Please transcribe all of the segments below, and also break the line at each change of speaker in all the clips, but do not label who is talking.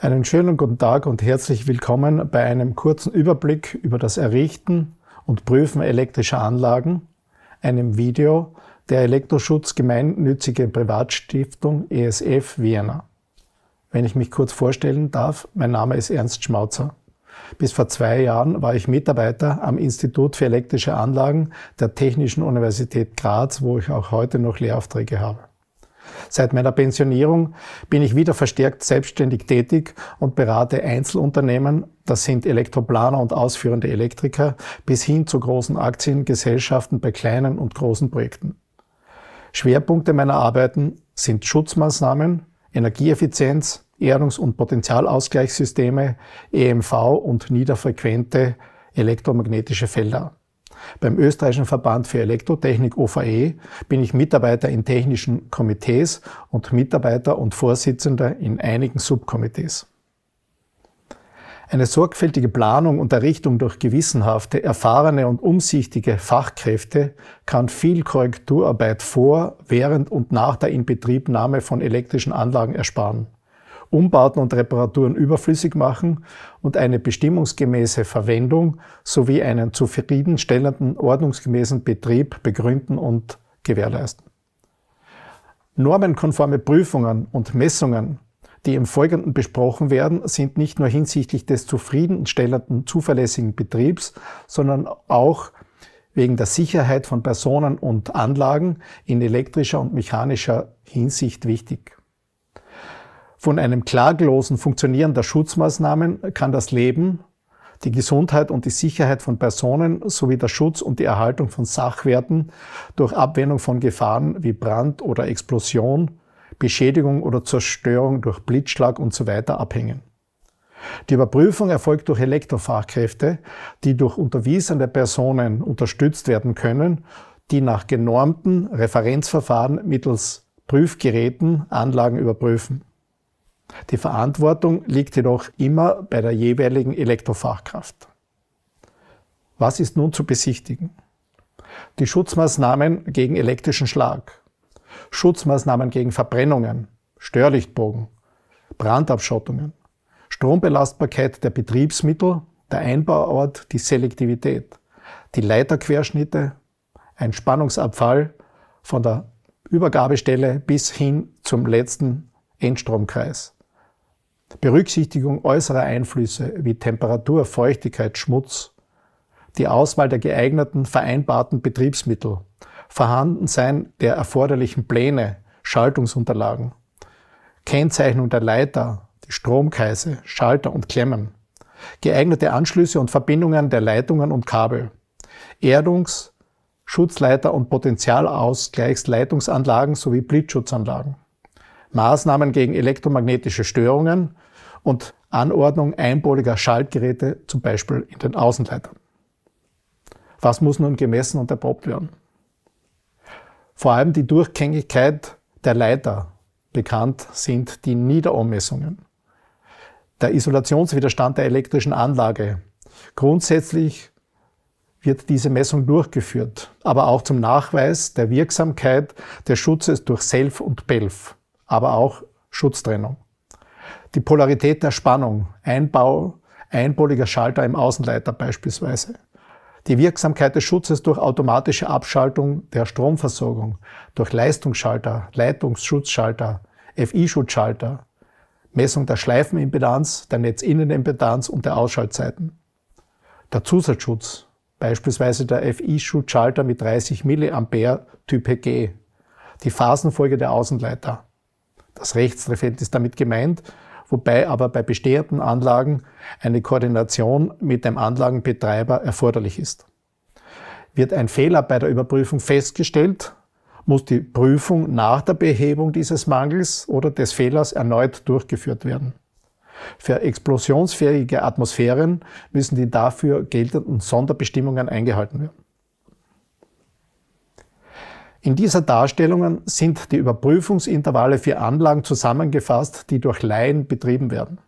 Einen schönen guten Tag und herzlich willkommen bei einem kurzen Überblick über das Errichten und Prüfen elektrischer Anlagen, einem Video der Elektroschutz gemeinnützige Privatstiftung ESF Wiener. Wenn ich mich kurz vorstellen darf, mein Name ist Ernst Schmauzer. Bis vor zwei Jahren war ich Mitarbeiter am Institut für elektrische Anlagen der Technischen Universität Graz, wo ich auch heute noch Lehraufträge habe. Seit meiner Pensionierung bin ich wieder verstärkt selbstständig tätig und berate Einzelunternehmen, das sind Elektroplaner und ausführende Elektriker, bis hin zu großen Aktiengesellschaften bei kleinen und großen Projekten. Schwerpunkte meiner Arbeiten sind Schutzmaßnahmen, Energieeffizienz, Erdungs- und Potentialausgleichssysteme, EMV und niederfrequente elektromagnetische Felder. Beim Österreichischen Verband für Elektrotechnik OVE bin ich Mitarbeiter in technischen Komitees und Mitarbeiter und Vorsitzender in einigen Subkomitees. Eine sorgfältige Planung und Errichtung durch gewissenhafte, erfahrene und umsichtige Fachkräfte kann viel Korrekturarbeit vor, während und nach der Inbetriebnahme von elektrischen Anlagen ersparen. Umbauten und Reparaturen überflüssig machen und eine bestimmungsgemäße Verwendung sowie einen zufriedenstellenden, ordnungsgemäßen Betrieb begründen und gewährleisten. Normenkonforme Prüfungen und Messungen, die im Folgenden besprochen werden, sind nicht nur hinsichtlich des zufriedenstellenden, zuverlässigen Betriebs, sondern auch wegen der Sicherheit von Personen und Anlagen in elektrischer und mechanischer Hinsicht wichtig. Von einem klaglosen Funktionieren der Schutzmaßnahmen kann das Leben, die Gesundheit und die Sicherheit von Personen sowie der Schutz und die Erhaltung von Sachwerten durch Abwendung von Gefahren wie Brand oder Explosion, Beschädigung oder Zerstörung durch Blitzschlag usw. So abhängen. Die Überprüfung erfolgt durch Elektrofachkräfte, die durch unterwiesene Personen unterstützt werden können, die nach genormten Referenzverfahren mittels Prüfgeräten Anlagen überprüfen. Die Verantwortung liegt jedoch immer bei der jeweiligen Elektrofachkraft. Was ist nun zu besichtigen? Die Schutzmaßnahmen gegen elektrischen Schlag, Schutzmaßnahmen gegen Verbrennungen, Störlichtbogen, Brandabschottungen, Strombelastbarkeit der Betriebsmittel, der Einbauort, die Selektivität, die Leiterquerschnitte, ein Spannungsabfall von der Übergabestelle bis hin zum letzten Endstromkreis. Berücksichtigung äußerer Einflüsse wie Temperatur, Feuchtigkeit, Schmutz, die Auswahl der geeigneten vereinbarten Betriebsmittel, Vorhandensein der erforderlichen Pläne, Schaltungsunterlagen, Kennzeichnung der Leiter, die Stromkreise, Schalter und Klemmen, geeignete Anschlüsse und Verbindungen der Leitungen und Kabel, Erdungs-, Schutzleiter- und Potentialausgleichsleitungsanlagen sowie Blitzschutzanlagen, Maßnahmen gegen elektromagnetische Störungen und Anordnung einpoliger Schaltgeräte, zum Beispiel in den Außenleitern. Was muss nun gemessen und erprobt werden? Vor allem die Durchgängigkeit der Leiter bekannt sind die Niederohrmessungen. Der Isolationswiderstand der elektrischen Anlage. Grundsätzlich wird diese Messung durchgeführt, aber auch zum Nachweis der Wirksamkeit des Schutzes durch SELF und BELF, aber auch Schutztrennung die Polarität der Spannung, Einbau einpoliger Schalter im Außenleiter beispielsweise, die Wirksamkeit des Schutzes durch automatische Abschaltung der Stromversorgung, durch Leistungsschalter, Leitungsschutzschalter, FI-Schutzschalter, Messung der Schleifenimpedanz, der Netzinnenimpedanz und der Ausschaltzeiten. Der Zusatzschutz, beispielsweise der FI-Schutzschalter mit 30 mA Typ G, die Phasenfolge der Außenleiter. Das Rechtsreferent ist damit gemeint, wobei aber bei bestehenden Anlagen eine Koordination mit dem Anlagenbetreiber erforderlich ist. Wird ein Fehler bei der Überprüfung festgestellt, muss die Prüfung nach der Behebung dieses Mangels oder des Fehlers erneut durchgeführt werden. Für explosionsfähige Atmosphären müssen die dafür geltenden Sonderbestimmungen eingehalten werden. In dieser Darstellung sind die Überprüfungsintervalle für Anlagen zusammengefasst, die durch Laien betrieben werden.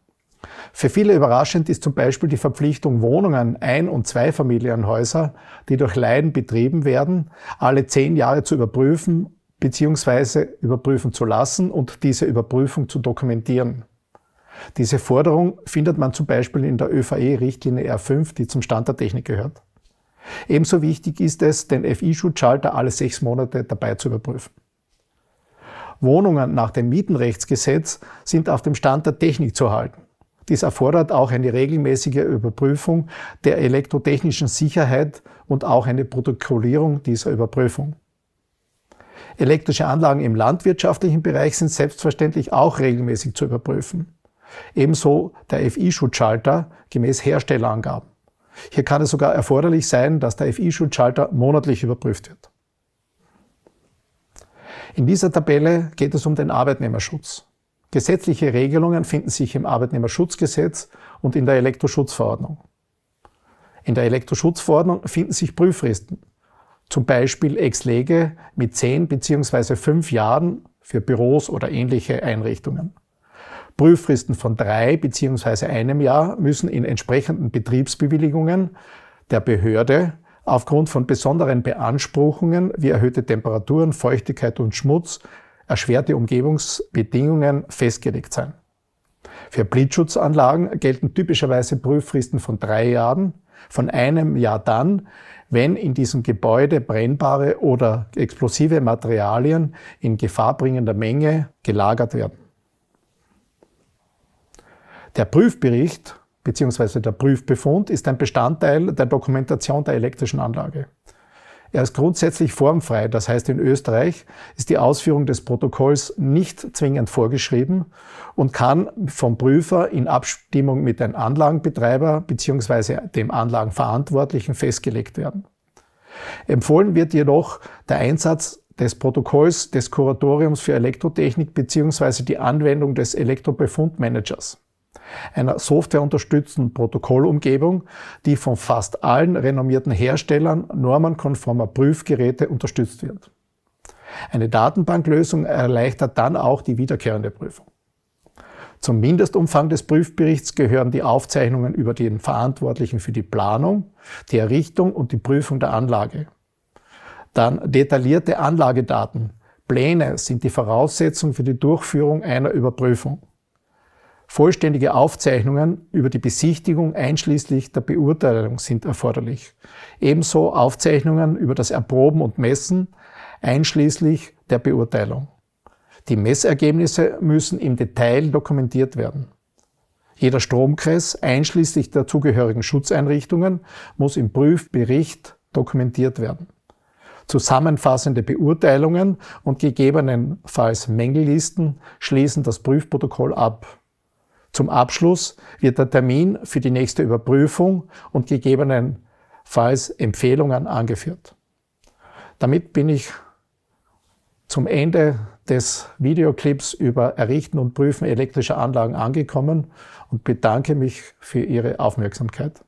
Für viele überraschend ist zum Beispiel die Verpflichtung, Wohnungen ein- und zweifamilienhäuser, die durch Laien betrieben werden, alle zehn Jahre zu überprüfen bzw. überprüfen zu lassen und diese Überprüfung zu dokumentieren. Diese Forderung findet man zum Beispiel in der ÖVE-Richtlinie R5, die zum Stand der Technik gehört. Ebenso wichtig ist es, den FI-Schutzschalter alle sechs Monate dabei zu überprüfen. Wohnungen nach dem Mietenrechtsgesetz sind auf dem Stand der Technik zu halten. Dies erfordert auch eine regelmäßige Überprüfung der elektrotechnischen Sicherheit und auch eine Protokollierung dieser Überprüfung. Elektrische Anlagen im landwirtschaftlichen Bereich sind selbstverständlich auch regelmäßig zu überprüfen. Ebenso der FI-Schutzschalter gemäß Herstellerangaben. Hier kann es sogar erforderlich sein, dass der FI-Schuldschalter monatlich überprüft wird. In dieser Tabelle geht es um den Arbeitnehmerschutz. Gesetzliche Regelungen finden sich im Arbeitnehmerschutzgesetz und in der Elektroschutzverordnung. In der Elektroschutzverordnung finden sich Prüffristen, zum Beispiel ex lege mit 10 bzw. 5 Jahren für Büros oder ähnliche Einrichtungen. Prüffristen von drei beziehungsweise einem Jahr müssen in entsprechenden Betriebsbewilligungen der Behörde aufgrund von besonderen Beanspruchungen wie erhöhte Temperaturen, Feuchtigkeit und Schmutz erschwerte Umgebungsbedingungen festgelegt sein. Für Blitzschutzanlagen gelten typischerweise Prüffristen von drei Jahren, von einem Jahr dann, wenn in diesem Gebäude brennbare oder explosive Materialien in gefahrbringender Menge gelagert werden. Der Prüfbericht bzw. der Prüfbefund ist ein Bestandteil der Dokumentation der elektrischen Anlage. Er ist grundsätzlich formfrei, das heißt in Österreich ist die Ausführung des Protokolls nicht zwingend vorgeschrieben und kann vom Prüfer in Abstimmung mit dem Anlagenbetreiber bzw. dem Anlagenverantwortlichen festgelegt werden. Empfohlen wird jedoch der Einsatz des Protokolls des Kuratoriums für Elektrotechnik bzw. die Anwendung des Elektrobefundmanagers einer softwareunterstützten Protokollumgebung, die von fast allen renommierten Herstellern normenkonformer Prüfgeräte unterstützt wird. Eine Datenbanklösung erleichtert dann auch die wiederkehrende Prüfung. Zum Mindestumfang des Prüfberichts gehören die Aufzeichnungen über den Verantwortlichen für die Planung, die Errichtung und die Prüfung der Anlage. Dann detaillierte Anlagedaten. Pläne sind die Voraussetzung für die Durchführung einer Überprüfung. Vollständige Aufzeichnungen über die Besichtigung einschließlich der Beurteilung sind erforderlich. Ebenso Aufzeichnungen über das Erproben und Messen einschließlich der Beurteilung. Die Messergebnisse müssen im Detail dokumentiert werden. Jeder Stromkreis einschließlich der zugehörigen Schutzeinrichtungen muss im Prüfbericht dokumentiert werden. Zusammenfassende Beurteilungen und gegebenenfalls Mängellisten schließen das Prüfprotokoll ab. Zum Abschluss wird der Termin für die nächste Überprüfung und gegebenenfalls Empfehlungen angeführt. Damit bin ich zum Ende des Videoclips über Errichten und Prüfen elektrischer Anlagen angekommen und bedanke mich für Ihre Aufmerksamkeit.